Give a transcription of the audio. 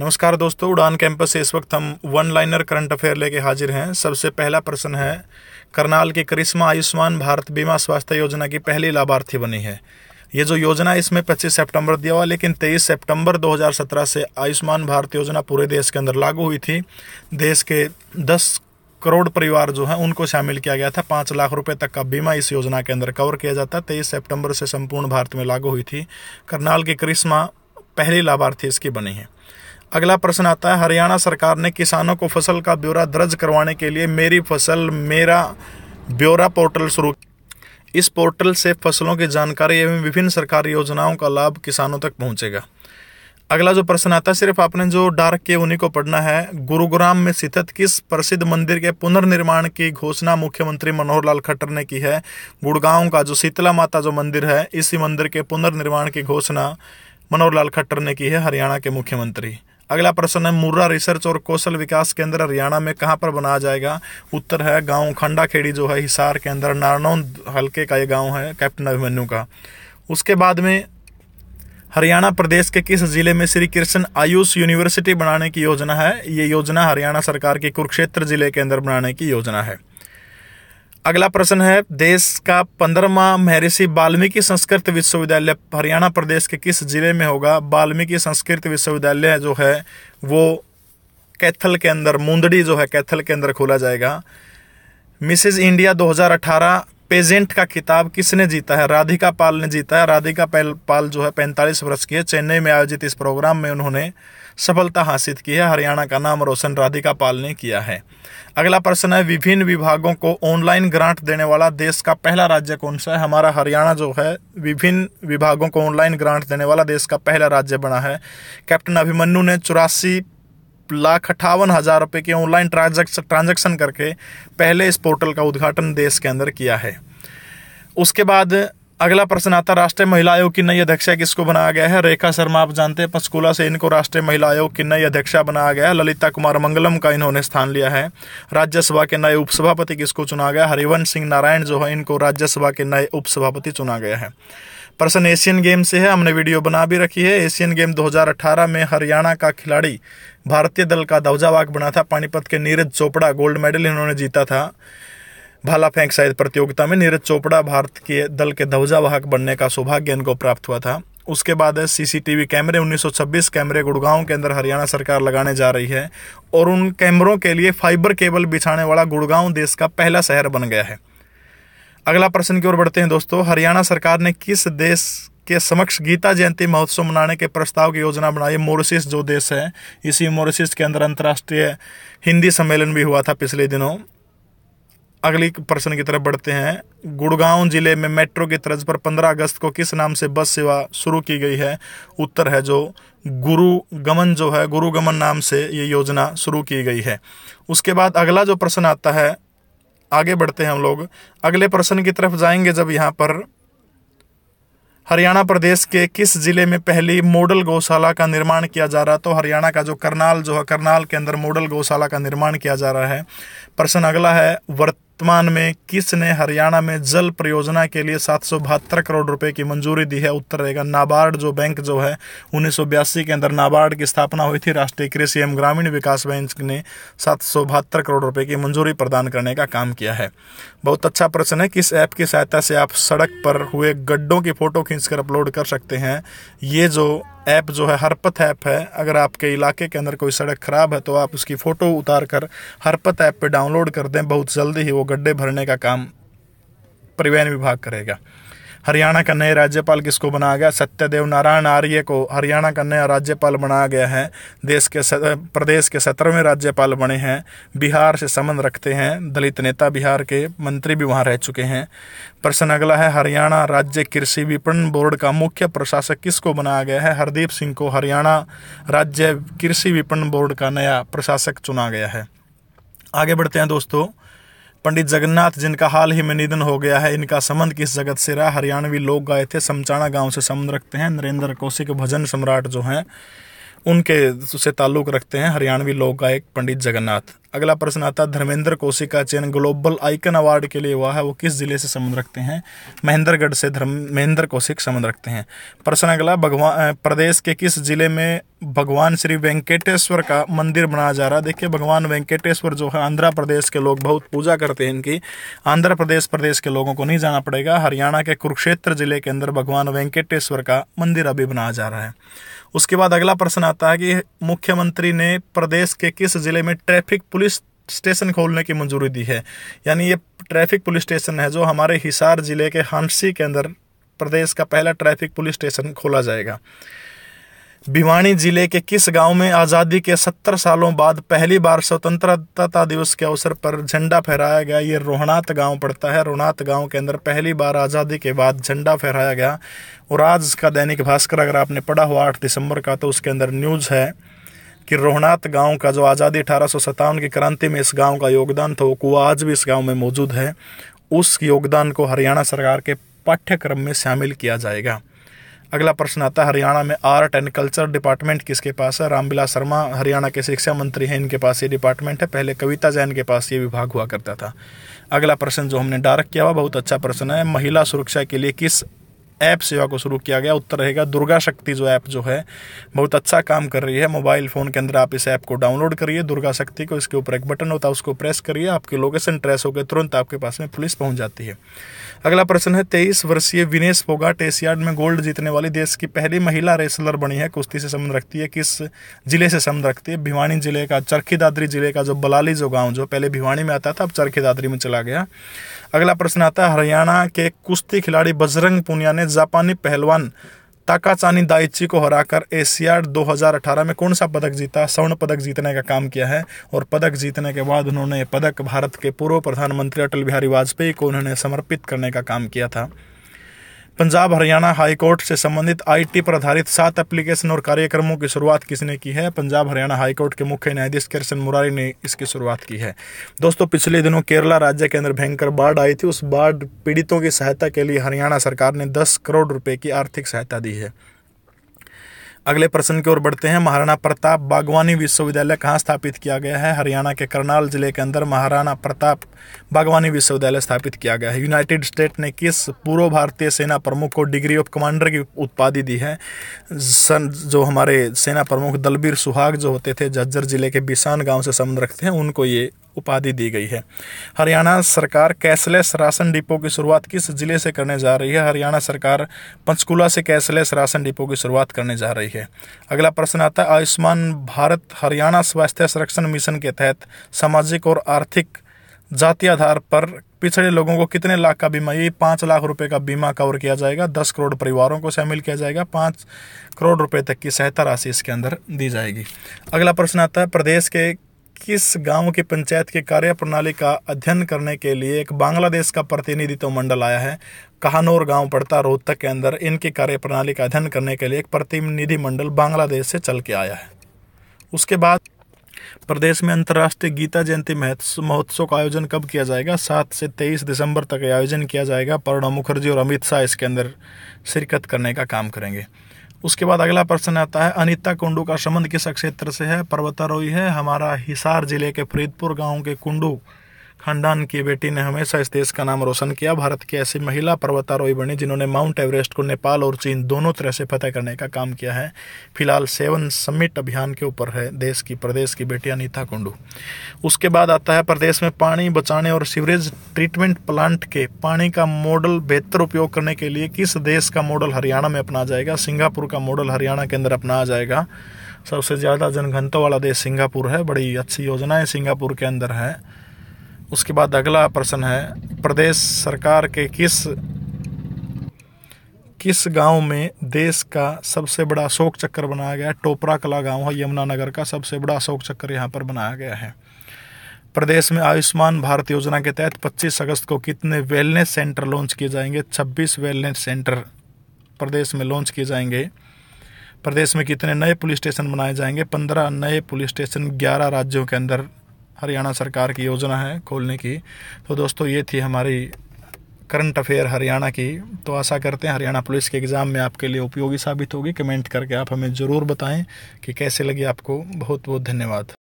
नमस्कार दोस्तों उड़ान कैंपस से इस वक्त हम वन लाइनर करंट अफेयर लेके हाजिर हैं सबसे पहला प्रश्न है करनाल की करिश्मा आयुष्मान भारत बीमा स्वास्थ्य योजना की पहली लाभार्थी बनी है ये जो योजना है इसमें 25 सितंबर दिया हुआ लेकिन 23 सितंबर 2017 से आयुष्मान भारत योजना पूरे देश के अंदर लागू हुई थी देश के दस करोड़ परिवार जो हैं उनको शामिल किया गया था पाँच लाख रुपए तक का बीमा इस योजना के अंदर कवर किया जाता है तेईस सेप्टेम्बर से संपूर्ण भारत में लागू हुई थी करनाल की करिश्मा पहली लाभार्थी इसकी बनी है अगला प्रश्न आता है हरियाणा सरकार ने किसानों को फसल का ब्यौरा दर्ज करवाने के लिए मेरी फसल मेरा ब्यौरा पोर्टल शुरू इस पोर्टल से फसलों की जानकारी एवं विभिन्न सरकारी योजनाओं का लाभ किसानों तक पहुंचेगा अगला जो प्रश्न आता है सिर्फ आपने जो डार्क किए उन्हीं को पढ़ना है गुरुग्राम में स्थित किस प्रसिद्ध मंदिर के पुनर्निर्माण की घोषणा मुख्यमंत्री मनोहर लाल खट्टर ने की है गुड़गांव का जो शीतला माता जो मंदिर है इसी मंदिर के पुनर्निर्माण की घोषणा मनोहर लाल खट्टर ने की है हरियाणा के मुख्यमंत्री अगला प्रश्न है मुर्रा रिसर्च और कौशल विकास केंद्र हरियाणा में कहाँ पर बनाया जाएगा उत्तर है गांव खंडाखेड़ी जो है हिसार के अंदर नारनौंद हल्के का ये गांव है कैप्टन अभिमन्यु का उसके बाद में हरियाणा प्रदेश के किस जिले में श्री कृष्ण आयुष यूनिवर्सिटी बनाने की योजना है ये योजना हरियाणा सरकार के कुरुक्षेत्र जिले के अंदर बनाने की योजना है अगला प्रश्न है देश का पंद्रहवा महर्षि वाल्मीकि संस्कृत विश्वविद्यालय हरियाणा प्रदेश के किस जिले में होगा वाल्मीकि संस्कृत विश्वविद्यालय जो है वो कैथल के अंदर मुंदड़ी जो है कैथल के अंदर खोला जाएगा मिसेज इंडिया 2018 पेजेंट का खिताब किसने जीता है राधिका पाल ने जीता है राधिका पाल पाल जो है पैंतालीस वर्ष की है चेन्नई में आयोजित इस प्रोग्राम में उन्होंने सफलता हासिल की है हरियाणा का नाम रोशन राधिका पाल ने किया है अगला प्रश्न है विभिन्न विभागों को ऑनलाइन ग्रांट देने वाला देश का पहला राज्य कौन सा है हमारा हरियाणा जो है विभिन्न विभागों को ऑनलाइन ग्रांट देने वाला देश का पहला राज्य बना है कैप्टन अभिमन्यु ने चौरासी लाख अट्ठावन हज़ार रुपये के ऑनलाइन ट्रांजेक्शन ट्रांजेक्शन करके पहले इस पोर्टल का उद्घाटन देश के अंदर किया है उसके बाद अगला प्रश्न आता राष्ट्रीय महिला आयोग की नई अध्यक्षा किसको बनाया गया है रेखा शर्मा आप जानते हैं पंचकूला से इनको राष्ट्रीय महिला आयोग की नई अध्यक्षा बनाया गया है ललिता कुमार मंगलम का इन्होंने स्थान लिया है राज्यसभा के नए उपसभापति किसको चुना गया हरिवंश सिंह नारायण जो है इनको राज्यसभा के नए उपसभापति चुना गया है प्रश्न एशियन गेम से है हमने वीडियो बना भी रखी है एशियन गेम 2018 में हरियाणा का खिलाड़ी भारतीय दल का ध्वजावाहक बना था पानीपत के नीरज चोपड़ा गोल्ड मेडल इन्होंने जीता था भाला फेंक शायद प्रतियोगिता में नीरज चोपड़ा भारत के दल के ध्वजावाहक बनने का सौभाग्य इनको प्राप्त हुआ था उसके बाद है सीसीटीवी कैमरे 1926 कैमरे गुड़गांव के अंदर हरियाणा सरकार लगाने जा रही है और उन कैमरों के लिए फाइबर केबल बिछाने वाला गुड़गांव देश का पहला शहर बन गया है अगला प्रश्न की ओर बढ़ते हैं दोस्तों हरियाणा सरकार ने किस देश के समक्ष गीता जयंती महोत्सव मनाने के प्रस्ताव की योजना बनाई मोरिशिस जो देश है इसी मोरिशिस के अंदर अंतर्राष्ट्रीय हिंदी सम्मेलन भी हुआ था पिछले दिनों अगली प्रश्न की तरफ बढ़ते हैं गुड़गांव जिले में मेट्रो की तर्ज पर 15 अगस्त को किस नाम से बस सेवा शुरू की गई है उत्तर है जो गुरु गमन जो है गुरु गमन नाम से ये योजना शुरू की गई है उसके बाद अगला जो प्रश्न आता है आगे बढ़ते हैं हम लोग अगले प्रश्न की तरफ जाएंगे जब यहाँ पर हरियाणा प्रदेश के किस जिले में पहली मॉडल गौशाला का निर्माण किया जा रहा है तो हरियाणा का जो करनाल जो है करनाल के अंदर मॉडल गौशाला का निर्माण किया जा रहा है प्रश्न अगला है वर्त वर्तमान में किसने हरियाणा में जल परियोजना के लिए सात करोड़ रुपए की मंजूरी दी है उत्तर रहेगा नाबार्ड जो बैंक जो है उन्नीस के अंदर नाबार्ड की स्थापना हुई थी राष्ट्रीय कृषि एवं ग्रामीण विकास बैंक ने सात करोड़ रुपए की मंजूरी प्रदान करने का काम किया है बहुत अच्छा प्रश्न है किस ऐप की सहायता से आप सड़क पर हुए गड्ढों की फोटो खींचकर अपलोड कर सकते हैं ये जो ऐप जो है हरपथ ऐप है अगर आपके इलाके के अंदर कोई सड़क ख़राब है तो आप उसकी फ़ोटो उतार कर हरपथ ऐप पर डाउनलोड कर दें बहुत जल्दी ही वो गड्ढे भरने का काम परिवहन विभाग करेगा हरियाणा का नए राज्यपाल किसको बनाया गया सत्यदेव नारायण आर्य को हरियाणा का नया राज्यपाल बनाया गया है देश के प्रदेश के सत्रहवें राज्यपाल बने हैं बिहार से संबंध रखते हैं दलित नेता बिहार के मंत्री भी वहाँ रह चुके हैं प्रश्न अगला है हरियाणा राज्य कृषि विपणन बोर्ड का मुख्य प्रशासक किसको बनाया गया है हरदीप सिंह को हरियाणा राज्य कृषि विपणन बोर्ड का नया प्रशासक चुना गया है आगे बढ़ते हैं दोस्तों पंडित जगन्नाथ जिनका हाल ही में निधन हो गया है इनका संबंध किस जगत से रहा हरियाणवी लोग गाए थे समचाणा गांव से संबंध रखते हैं नरेंद्र कौशिक भजन सम्राट जो हैं उनके से ताल्लुक़ रखते हैं हरियाणवी लोक गायक पंडित जगन्नाथ अगला प्रश्न आता है धर्मेंद्र कौशिक का चयन ग्लोबल आइकन अवार्ड के लिए हुआ है वो किस जिले से संबंध रखते हैं महेंद्रगढ़ से धर्म महेंद्र कौशिक संबंध रखते हैं प्रश्न अगला भगवान प्रदेश के किस जिले में भगवान श्री वेंकटेश्वर का मंदिर बनाया जा रहा है देखिए भगवान वेंकटेश्वर जो है आंध्र प्रदेश के लोग बहुत पूजा करते हैं इनकी आंध्र प्रदेश प्रदेश के लोगों को नहीं जाना पड़ेगा हरियाणा के कुरुक्षेत्र जिले के अंदर भगवान वेंकटेश्वर का मंदिर अभी बनाया जा रहा है उसके बाद अगला प्रश्न आता है कि मुख्यमंत्री ने प्रदेश के किस जिले में ट्रैफिक पुलिस पुलिस स्टेशन खोलने की मंजूरी दी है यानी ये ट्रैफिक पुलिस स्टेशन है जो हमारे हिसार ज़िले के हंसी के अंदर प्रदेश का पहला ट्रैफिक पुलिस स्टेशन खोला जाएगा भिवानी जिले के किस गांव में आज़ादी के सत्तर सालों बाद पहली बार स्वतंत्रता दिवस के अवसर पर झंडा फहराया गया ये रोहनाथ गांव पड़ता है रोहनाथ गांव के अंदर पहली बार आज़ादी के बाद झंडा फहराया गया और आज का दैनिक भास्कर अगर आपने पढ़ा हुआ आठ दिसंबर का तो उसके अंदर न्यूज़ है कि रोहनाथ गांव का जो आज़ादी अठारह की क्रांति में इस गांव का योगदान था वो कुआ आज भी इस गांव में मौजूद है उस योगदान को हरियाणा सरकार के पाठ्यक्रम में शामिल किया जाएगा अगला प्रश्न आता है हरियाणा में आर्ट एंड कल्चर डिपार्टमेंट किसके पास है रामविलास शर्मा हरियाणा के शिक्षा मंत्री हैं इनके पास ये डिपार्टमेंट है पहले कविता जैन के पास ये विभाग हुआ करता था अगला प्रश्न जो हमने डायरेक्ट किया हुआ बहुत अच्छा प्रश्न है महिला सुरक्षा के लिए किस ऐप सेवा को शुरू किया गया उत्तर रहेगा दुर्गा शक्ति जो ऐप जो है बहुत अच्छा काम कर रही है मोबाइल फ़ोन के अंदर आप इस ऐप को डाउनलोड करिए दुर्गा शक्ति को इसके ऊपर एक बटन होता है उसको प्रेस करिए आपकी लोकेशन ट्रेस होकर तुरंत आपके पास में पुलिस पहुंच जाती है अगला प्रश्न है तेईस वर्षीय विनेश फोगाट एशियाड में गोल्ड जीतने वाली देश की पहली महिला रेसलर बनी है कुश्ती से संबंध रखती है किस जिले से संबंध रखती है भिवानी जिले का चरखी दादरी जिले का जो बलाली जो गाँव जो पहले भिवानी में आता था अब चरखी दादरी में चला गया अगला प्रश्न आता है हरियाणा के कुश्ती खिलाड़ी बजरंग पुनिया ने जापानी पहलवान ताकाचानी दाइची को हराकर एशिया 2018 में कौन सा पदक जीता स्वर्ण पदक जीतने का काम किया है और पदक जीतने के बाद उन्होंने पदक भारत के पूर्व प्रधानमंत्री अटल बिहारी वाजपेयी को उन्होंने समर्पित करने का काम किया था पंजाब हरियाणा हाईकोर्ट से संबंधित आईटी पर आधारित सात एप्लीकेशन और कार्यक्रमों की शुरुआत किसने की है पंजाब हरियाणा हाईकोर्ट के मुख्य न्यायाधीश कृष्ण मुरारी ने इसकी शुरुआत की है दोस्तों पिछले दिनों केरला राज्य के अंदर भयंकर बाढ़ आई थी उस बाढ़ पीड़ितों की सहायता के लिए हरियाणा सरकार ने दस करोड़ रुपये की आर्थिक सहायता दी है अगले प्रश्न की ओर बढ़ते हैं महाराणा प्रताप बागवानी विश्वविद्यालय कहाँ स्थापित किया गया है हरियाणा के करनाल जिले के अंदर महाराणा प्रताप बागवानी विश्वविद्यालय स्थापित किया गया है यूनाइटेड स्टेट ने किस पूर्व भारतीय सेना प्रमुख को डिग्री ऑफ कमांडर की उत्पादी दी है सन जो हमारे सेना प्रमुख दलबीर सुहाग जो होते थे झज्जर जिले के बिसान गाँव से संबंध रखते हैं उनको ये उपाधि दी गई है हरियाणा सरकार कैशलेस राशन डिपो की शुरुआत किस जिले से करने जा रही है हरियाणा सरकार पंचकूला से कैशलेस राशन डिपो की शुरुआत करने जा रही है अगला प्रश्न आता है आयुष्मान भारत हरियाणा स्वास्थ्य संरक्षण मिशन के तहत सामाजिक और आर्थिक जाति आधार पर पिछड़े लोगों को कितने लाख का बीमा ये पाँच लाख रुपए का बीमा कवर किया जाएगा दस करोड़ परिवारों को शामिल किया जाएगा पाँच करोड़ रुपए तक की सहायता राशि इसके अंदर दी जाएगी अगला प्रश्न आता है प्रदेश के किस गांव की पंचायत के कार्य प्रणाली का अध्ययन करने के लिए एक बांग्लादेश का प्रतिनिधित्व मंडल आया है कहानोर गांव पड़ता रोहतक के अंदर इनके कार्य प्रणाली का अध्ययन करने के लिए एक प्रतिनिधि मंडल बांग्लादेश से चल के आया है उसके बाद प्रदेश में अंतर्राष्ट्रीय गीता जयंती महोत्सव का आयोजन कब किया जाएगा सात से तेईस दिसंबर तक आयोजन किया जाएगा प्रणब मुखर्जी और अमित शाह इसके अंदर शिरकत करने का काम करेंगे उसके बाद अगला प्रश्न आता है अनिता कुंडू का संबंध किस क्षेत्र से है पर्वतारोही है हमारा हिसार जिले के फरीदपुर गांव के कुंडू खानदान की बेटी ने हमेशा इस देश का नाम रोशन किया भारत की ऐसी महिला पर्वतारोही बनी जिन्होंने माउंट एवरेस्ट को नेपाल और चीन दोनों तरह से फतेह करने का काम किया है फिलहाल सेवन समिट अभियान के ऊपर है देश की प्रदेश की बेटी अनिता कुंडू उसके बाद आता है प्रदेश में पानी बचाने और सीवरेज ट्रीटमेंट प्लांट के पानी का मॉडल बेहतर उपयोग करने के लिए किस देश का मॉडल हरियाणा में अपना जाएगा सिंगापुर का मॉडल हरियाणा के अंदर अपनाया जाएगा सबसे ज़्यादा जनघनता वाला देश सिंगापुर है बड़ी अच्छी योजनाएं सिंगापुर के अंदर है उसके बाद अगला प्रश्न है प्रदेश सरकार के किस किस गांव में देश का सबसे बड़ा अशोक चक्कर बनाया गया है टोपरा कला गांव है यमुनानगर का सबसे बड़ा अशोक चक्कर यहां पर बनाया गया है प्रदेश में आयुष्मान भारत योजना के तहत 25 अगस्त को कितने वेलनेस सेंटर लॉन्च किए जाएंगे 26 वेलनेस सेंटर प्रदेश में लॉन्च किए जाएंगे प्रदेश में कितने नए पुलिस स्टेशन बनाए जाएंगे पंद्रह नए पुलिस स्टेशन ग्यारह राज्यों के अंदर हरियाणा सरकार की योजना है खोलने की तो दोस्तों ये थी हमारी करंट अफेयर हरियाणा की तो आशा करते हैं हरियाणा पुलिस के एग्ज़ाम में आपके लिए उपयोगी साबित होगी कमेंट करके आप हमें ज़रूर बताएं कि कैसे लगे आपको बहुत बहुत धन्यवाद